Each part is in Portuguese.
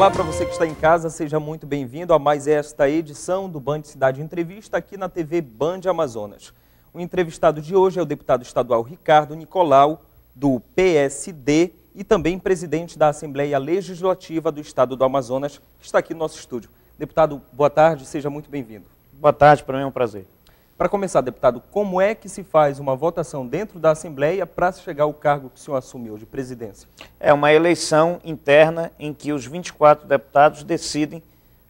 Olá para você que está em casa, seja muito bem-vindo a mais esta edição do Band Cidade Entrevista aqui na TV Band Amazonas. O entrevistado de hoje é o deputado estadual Ricardo Nicolau, do PSD e também presidente da Assembleia Legislativa do Estado do Amazonas, que está aqui no nosso estúdio. Deputado, boa tarde, seja muito bem-vindo. Boa tarde, para mim é um prazer. Para começar, deputado, como é que se faz uma votação dentro da Assembleia para chegar ao cargo que o senhor assumiu de presidência? É uma eleição interna em que os 24 deputados decidem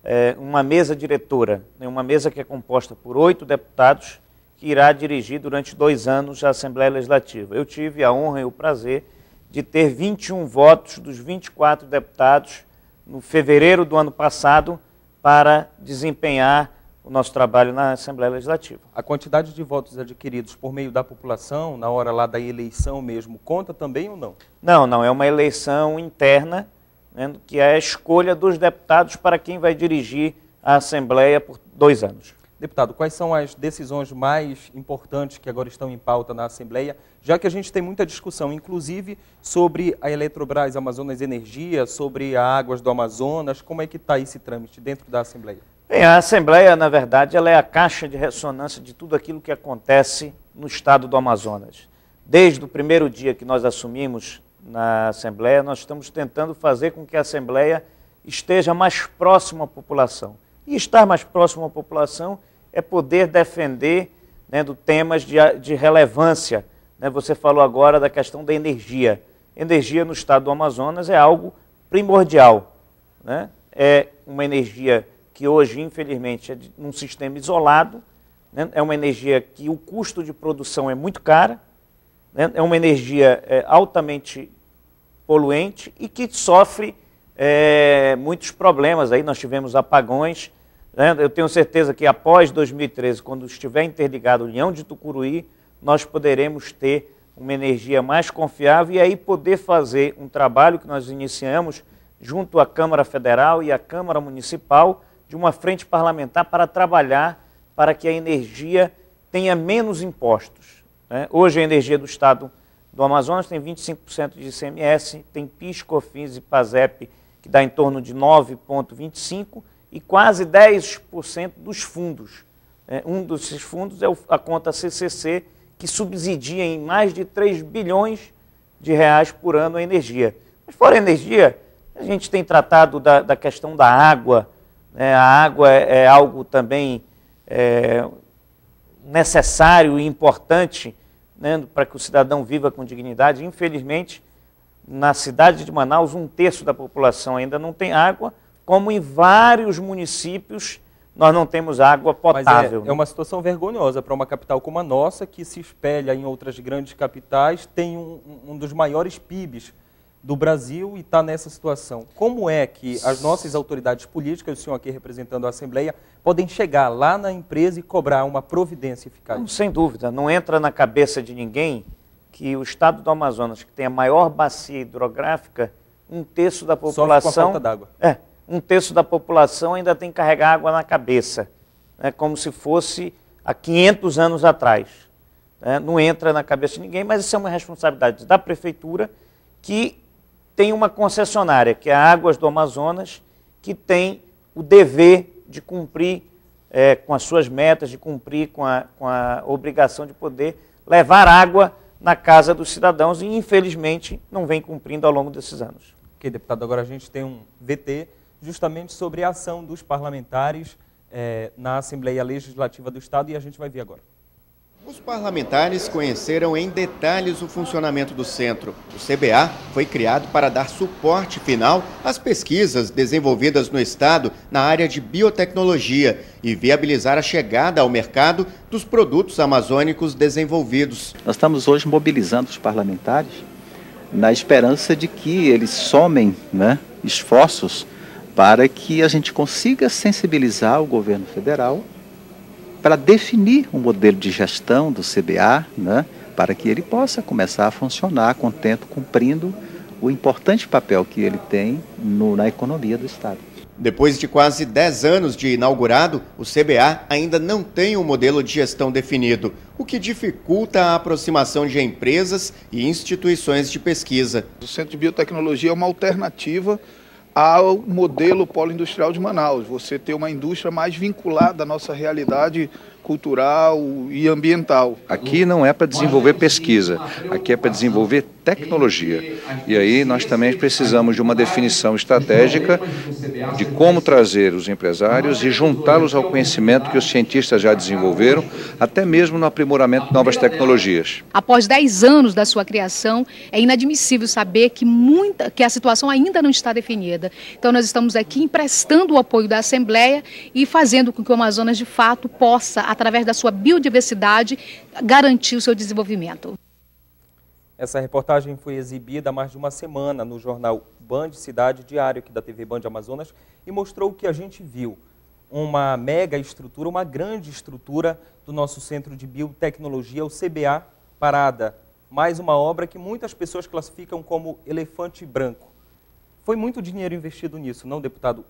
é, uma mesa diretora, né, uma mesa que é composta por oito deputados, que irá dirigir durante dois anos a Assembleia Legislativa. Eu tive a honra e o prazer de ter 21 votos dos 24 deputados no fevereiro do ano passado para desempenhar o nosso trabalho na Assembleia Legislativa. A quantidade de votos adquiridos por meio da população, na hora lá da eleição mesmo, conta também ou não? Não, não. É uma eleição interna, né, que é a escolha dos deputados para quem vai dirigir a Assembleia por dois anos. Deputado, quais são as decisões mais importantes que agora estão em pauta na Assembleia, já que a gente tem muita discussão, inclusive sobre a Eletrobras Amazonas Energia, sobre a Águas do Amazonas, como é que está esse trâmite dentro da Assembleia? Bem, a Assembleia, na verdade, ela é a caixa de ressonância de tudo aquilo que acontece no estado do Amazonas. Desde o primeiro dia que nós assumimos na Assembleia, nós estamos tentando fazer com que a Assembleia esteja mais próxima à população. E estar mais próximo à população é poder defender né, do temas de, de relevância. Né? Você falou agora da questão da energia. Energia no estado do Amazonas é algo primordial. Né? É uma energia que hoje, infelizmente, é um sistema isolado, né? é uma energia que o custo de produção é muito cara, né? é uma energia é, altamente poluente e que sofre é, muitos problemas. Aí nós tivemos apagões. Né? Eu tenho certeza que após 2013, quando estiver interligado o Leão de Tucuruí, nós poderemos ter uma energia mais confiável e aí poder fazer um trabalho que nós iniciamos junto à Câmara Federal e à Câmara Municipal de uma frente parlamentar para trabalhar para que a energia tenha menos impostos. Né? Hoje a energia do Estado do Amazonas tem 25% de ICMS, tem PIS, COFINS e PASEP, que dá em torno de 9,25%, e quase 10% dos fundos. Né? Um desses fundos é a conta CCC, que subsidia em mais de 3 bilhões de reais por ano a energia. Mas fora a energia, a gente tem tratado da, da questão da água, né? a água é, é algo também é, necessário e importante né, para que o cidadão viva com dignidade. Infelizmente, na cidade de Manaus, um terço da população ainda não tem água, como em vários municípios nós não temos água é, potável. É, é, uma situação vergonhosa para uma capital como a nossa, que se espelha em outras grandes capitais, tem um, um dos maiores PIBs do Brasil e está nessa situação. Como é que as nossas autoridades políticas, o senhor aqui representando a Assembleia, podem chegar lá na empresa e cobrar uma providência eficaz? Não, sem dúvida, não entra na cabeça de ninguém que o estado do Amazonas, que tem a maior bacia hidrográfica, um terço da população. Só com a falta d'água. É, um terço da população ainda tem que carregar água na cabeça, é como se fosse há 500 anos atrás. Né? não entra na cabeça de ninguém, mas isso é uma responsabilidade da prefeitura que tem uma concessionária, que é a Águas do Amazonas, que tem o dever de cumprir é, com as suas metas, de cumprir com a, com a obrigação de poder levar água na casa dos cidadãos e, infelizmente, não vem cumprindo ao longo desses anos. Ok, deputado, agora a gente tem um VT justamente sobre a ação dos parlamentares é, na Assembleia Legislativa do Estado e a gente vai ver agora. Os parlamentares conheceram em detalhes o funcionamento do centro. O CBA foi criado para dar suporte final às pesquisas desenvolvidas no Estado na área de biotecnologia e viabilizar a chegada ao mercado dos produtos amazônicos desenvolvidos. Nós estamos hoje mobilizando os parlamentares na esperança de que eles somem né, esforços para que a gente consiga sensibilizar o governo federal para definir o um modelo de gestão do CBA, né, para que ele possa começar a funcionar contento, cumprindo o importante papel que ele tem no, na economia do Estado. Depois de quase 10 anos de inaugurado, o CBA ainda não tem um modelo de gestão definido, o que dificulta a aproximação de empresas e instituições de pesquisa. O Centro de Biotecnologia é uma alternativa ao modelo polo industrial de Manaus, você ter uma indústria mais vinculada à nossa realidade cultural e ambiental. Aqui não é para desenvolver pesquisa, aqui é para desenvolver tecnologia. E aí nós também precisamos de uma definição estratégica de como trazer os empresários e juntá-los ao conhecimento que os cientistas já desenvolveram, até mesmo no aprimoramento de novas tecnologias. Após 10 anos da sua criação, é inadmissível saber que, muita, que a situação ainda não está definida. Então nós estamos aqui emprestando o apoio da Assembleia e fazendo com que o Amazonas de fato possa, através da sua biodiversidade, garantir o seu desenvolvimento. Essa reportagem foi exibida há mais de uma semana no jornal Band Cidade Diário, aqui da TV Band Amazonas, e mostrou o que a gente viu. Uma mega estrutura, uma grande estrutura do nosso Centro de Biotecnologia, o CBA, parada. Mais uma obra que muitas pessoas classificam como elefante branco. Foi muito dinheiro investido nisso, não, deputado?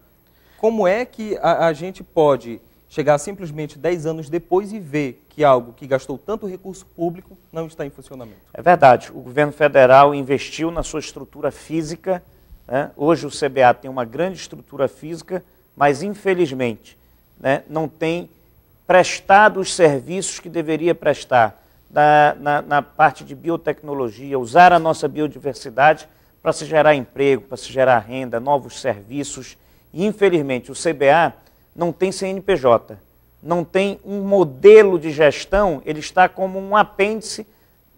Como é que a, a gente pode chegar simplesmente 10 anos depois e ver que algo que gastou tanto recurso público não está em funcionamento. É verdade. O governo federal investiu na sua estrutura física. Né? Hoje o CBA tem uma grande estrutura física, mas infelizmente né, não tem prestado os serviços que deveria prestar na, na, na parte de biotecnologia, usar a nossa biodiversidade para se gerar emprego, para se gerar renda, novos serviços. E, infelizmente, o CBA não tem CNPJ, não tem um modelo de gestão, ele está como um apêndice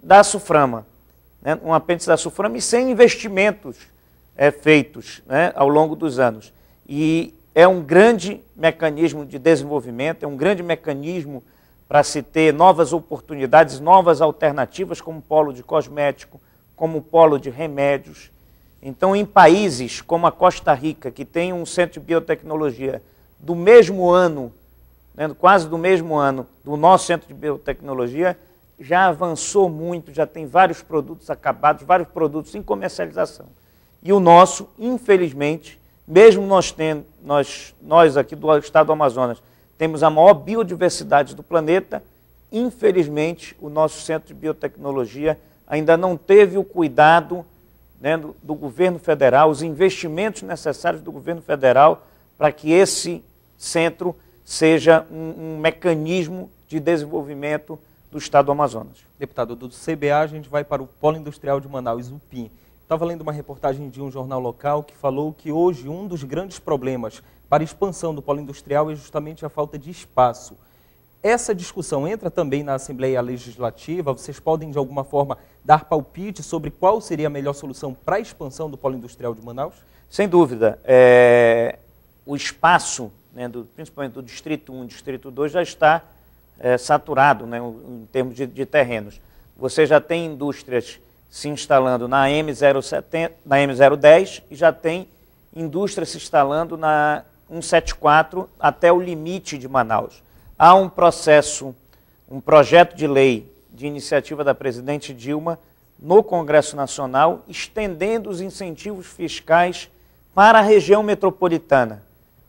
da SUFRAMA, né? um apêndice da SUFRAMA e sem investimentos é, feitos né? ao longo dos anos. E é um grande mecanismo de desenvolvimento, é um grande mecanismo para se ter novas oportunidades, novas alternativas, como polo de cosmético, como polo de remédios. Então, em países como a Costa Rica, que tem um centro de biotecnologia do mesmo ano, né, quase do mesmo ano, do nosso centro de biotecnologia, já avançou muito, já tem vários produtos acabados, vários produtos em comercialização. E o nosso, infelizmente, mesmo nós, tendo, nós, nós aqui do estado do Amazonas, temos a maior biodiversidade do planeta, infelizmente, o nosso centro de biotecnologia ainda não teve o cuidado né, do, do governo federal, os investimentos necessários do governo federal para que esse centro seja um, um mecanismo de desenvolvimento do estado do Amazonas. Deputado, do CBA a gente vai para o Polo Industrial de Manaus, o PIN. Estava lendo uma reportagem de um jornal local que falou que hoje um dos grandes problemas para a expansão do polo industrial é justamente a falta de espaço. Essa discussão entra também na Assembleia Legislativa? Vocês podem, de alguma forma, dar palpite sobre qual seria a melhor solução para a expansão do polo industrial de Manaus? Sem dúvida. É... O espaço né, do, principalmente do Distrito 1 Distrito 2, já está é, saturado né, em termos de, de, terrenos. Você já tem indústrias se instalando na, M070, na M010 e já tem indústrias se instalando na 174 até o limite de Manaus. Há um processo, um projeto de lei de iniciativa da presidente Dilma no Congresso Nacional, estendendo os incentivos fiscais para a região metropolitana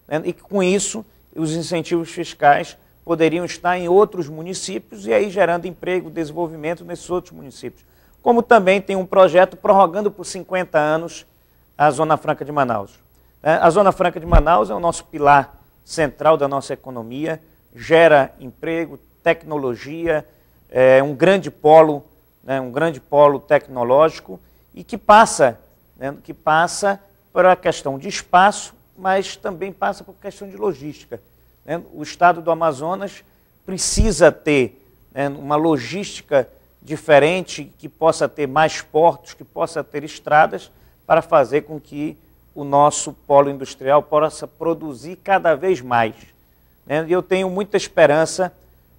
né? e com isso os incentivos fiscais poderiam estar em outros municípios e aí gerando emprego, desenvolvimento nesses outros municípios. Como também tem um projeto prorrogando por 50 anos a Zona Franca de Manaus. Né. A Zona Franca de Manaus é o nosso pilar central da nossa economia, gera emprego, tecnologia, é um grande polo, né, um grande polo tecnológico e que passa, né, que passa para a questão de espaço mas também passa por questão de logística. Né? O estado do Amazonas precisa ter né, uma logística diferente, que possa ter mais portos, que possa ter estradas, para fazer com que o nosso polo industrial possa produzir cada vez mais. Né? E eu tenho muita esperança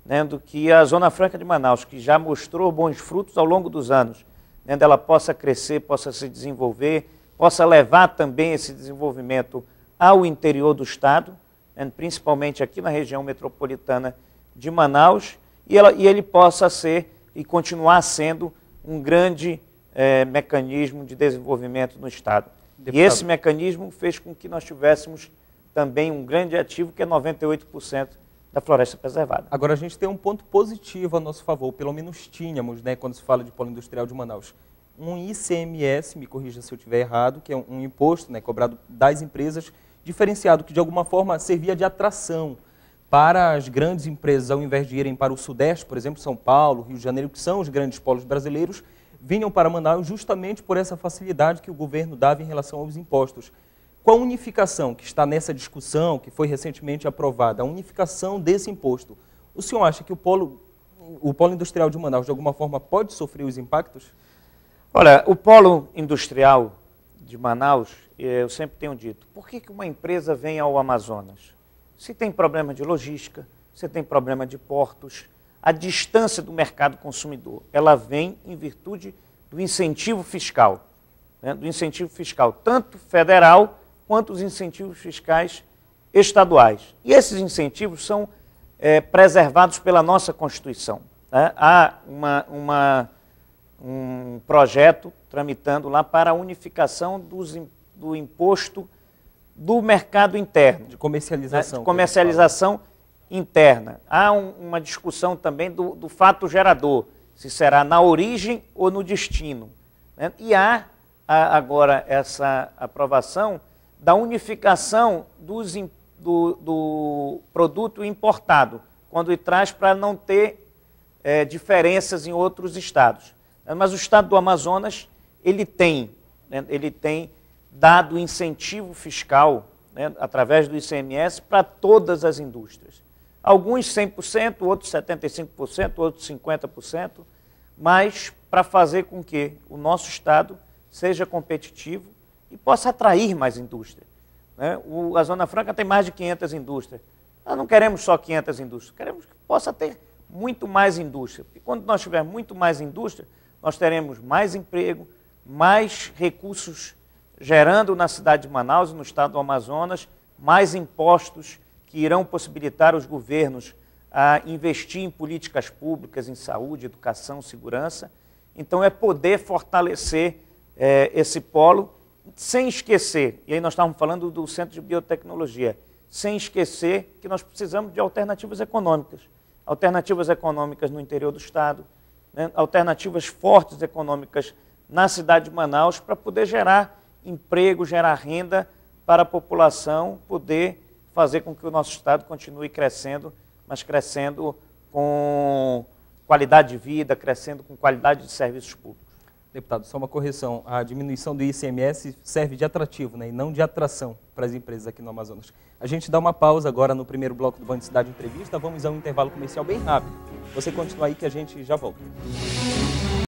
né, do que a Zona Franca de Manaus, que já mostrou bons frutos ao longo dos anos, né, possa crescer, possa se desenvolver, possa levar também esse desenvolvimento ao interior do Estado, né, principalmente aqui na região metropolitana de Manaus, e, ele possa ser e continuar sendo um grande eh, mecanismo de desenvolvimento no Estado. Deputado. E esse mecanismo fez com que nós tivéssemos também um grande ativo, que é 98% da floresta preservada. Agora, a gente tem um ponto positivo a nosso favor, pelo menos tínhamos, né, quando se fala de polo industrial de Manaus. Um ICMS, me corrija se eu estiver errado, que é um, um imposto né, cobrado das empresas diferenciado, que de alguma forma servia de atração para as grandes empresas, ao invés de irem para o Sudeste, por exemplo, São Paulo, Rio de Janeiro, que são os grandes polos brasileiros, vinham para Manaus justamente por essa facilidade que o governo dava em relação aos impostos. Com a unificação que está nessa discussão, que foi recentemente aprovada, a unificação desse imposto, o senhor acha que o polo, o polo industrial de Manaus, de alguma forma, pode sofrer os impactos? Olha, o polo industrial de Manaus, eh, eu sempre tenho dito, por que, que uma empresa vem ao Amazonas? Se tem problema de logística, se tem problema de portos, a distância do mercado consumidor, ela vem em virtude do incentivo fiscal, né? do incentivo fiscal tanto federal quanto os incentivos fiscais estaduais. E esses incentivos são é, preservados pela nossa Constituição. Né? Há uma, uma um projeto tramitando lá para a unificação dos, do imposto do mercado interno. De comercialização. Né? De é comercialização interna. Há um, uma discussão também do, do, fato gerador, se será na origem ou no destino. Né? E há, agora essa aprovação da unificação dos, do, do produto importado, quando ele traz para não ter é, diferenças em outros estados. Mas o estado do Amazonas, ele tem, né, ele tem dado incentivo fiscal, né, através do ICMS, para todas as indústrias. Alguns 100%, outros 75%, outros 50%, mas para fazer com que o nosso estado seja competitivo e possa atrair mais indústria. Né? O, a Zona Franca tem mais de 500 indústrias. Nós não queremos só 500 indústrias, queremos que possa ter muito mais indústria. E quando nós tivermos muito mais indústria, nós teremos mais emprego, mais recursos gerando na cidade de Manaus e no estado do Amazonas, mais impostos que irão possibilitar os governos a investir em políticas públicas, em saúde, educação, segurança. Então, é poder fortalecer é, esse polo, sem esquecer, e aí nós estávamos falando do centro de biotecnologia, sem esquecer que nós precisamos de alternativas econômicas. Alternativas econômicas no interior do Estado, né, alternativas fortes econômicas na cidade de Manaus para poder gerar emprego, gerar renda para a população poder fazer com que o nosso Estado continue crescendo, mas crescendo com qualidade de vida, crescendo com qualidade de serviços públicos. Deputado, só uma correção. A diminuição do ICMS serve de atrativo né, e não de atração para as empresas aqui no Amazonas. A gente dá uma pausa agora no primeiro bloco do Band Cidade Entrevista. Vamos a um intervalo comercial bem rápido. Você continua aí que a gente já volta.